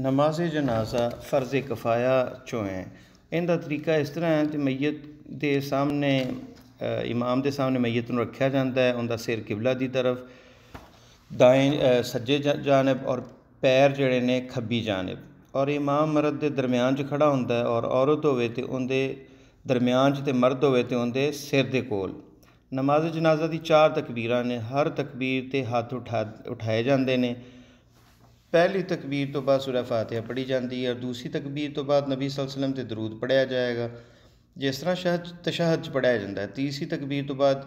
नमाज जनाजा फ़र्ज़ कफाया चोएं इंदा तरीका इस तरह है कि मैयत दे सामने इमाम दे सामने मैयत ਨੂੰ ਰੱਖਿਆ ਜਾਂਦਾ ਹੈ ਉਹਦਾ ਸਿਰ ਕਿਬਲਾ ਦੀ ਤਰਫ ਦਾਏਂ ਸੱਜੇ ਜਾਨਬ ਔਰ ਪੈਰ ਜਿਹੜੇ ਨੇ ਖੱਬੀ ਜਾਨਬ ਔਰ ਇਮਾਮ ਮਰਦ ਦੇ ਦਰਮਿਆਨ 'ਚ ਖੜਾ ਹੁੰਦਾ ਹੈ ਔਰ ਔਰਤ ਹੋਵੇ ਤੇ ਉਹਦੇ ਦਰਮਿਆਨ 'ਚ ਤੇ ਮਰਦ ਹੋਵੇ ਤੇ ਉਹਦੇ ਸਿਰ ਦੇ ਕੋਲ ਨਮਾਜ਼ ਜਨਾਜ਼ਾ ਦੀ ਚਾਰ ਤਕਬੀਰਾਂ ਨੇ ਹਰ ਤਕਬੀਰ ਤੇ ਹੱਥ ਉਠਾ ਉਠਾਏ ਜਾਂਦੇ ਨੇ पहली तकबीर तो बाद सुरह फातिहा पढ़ी जाती है और दूसरी तकबीर तो बाद नबी सलम से दरूद पढ़िया जाएगा जिस तरह शहद तशहद पढ़ाया जाता है तीसरी तकबीर तो बाद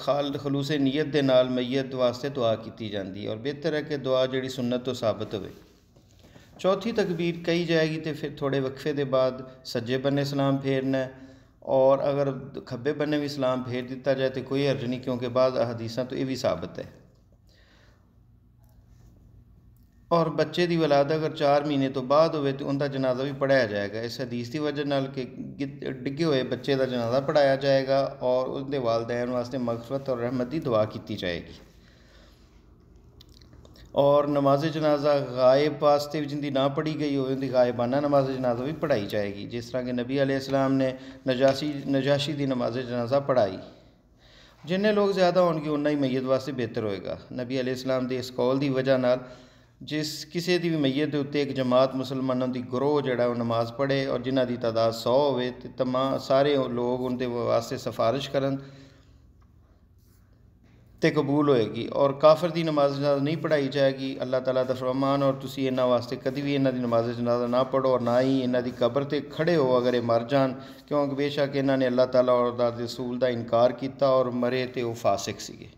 खाल खलूस नीयत के नाल मैयत वास्ते दुआ की जाती है और बेहतर है कि दुआ जी सुनत तो साबित हो चौथी तकबीर कही जाएगी तो फिर थोड़े वक्फे के बाद सज्जे बन्ने सलाम फेरना और अगर खब्बे बन्ने भी सलाम फेर दिता जाए तो कोई अर्ज नहीं क्योंकि बाद हदीसा तो यह भी साबित है और बच्चे की विलादत अगर चार महीने तो बाद हो तो उनका जनाजा भी पढ़ाया जाएगा इस हदीस की वजह न कि डिगे हुए बच्चे का जनाजा पढ़ाया जाएगा और उसके वालदेन वास्ते मगफरत और रहमत की दुआ की जाएगी और नमाज जनाजा गायब वास्ते भी जिंदी ना पढ़ी गई होती गायबाना नमाज जनाजा भी पढ़ाई जाएगी जिस तरह के नबी आलाम ने नजाशी नजाशी की नमाज जनाजा पढ़ाई जिन्हें लोग ज़्यादा होगी उन्ना ही मैय वास्ते बेहतर होएगा नबी आलाम के इस कौल की वजह न जिस किसी की भी मैयत के उत्ते एक जमात मुसलमानों की ग्रोह जरा नमाज़ पढ़े और जिन्ह की तादाद सौ हो तमाम सारे लोग उनके वास्ते सिफारिश कर तो कबूल होएगी और काफ़र की नमाज जनाजा नहीं पढ़ाई जाएगी अल्लाह तला का फरमान और तुम इन वास्ते कभी भी इन्हों की नमाज जनाजा ना पढ़ो और ना ही इन्हों की कबर पर खड़े हो अगर ये मर जा क्योंकि बेशक इन्होंने अल्लाह तला और रसूल का इनकार किया और मरे तो वह फासिक सके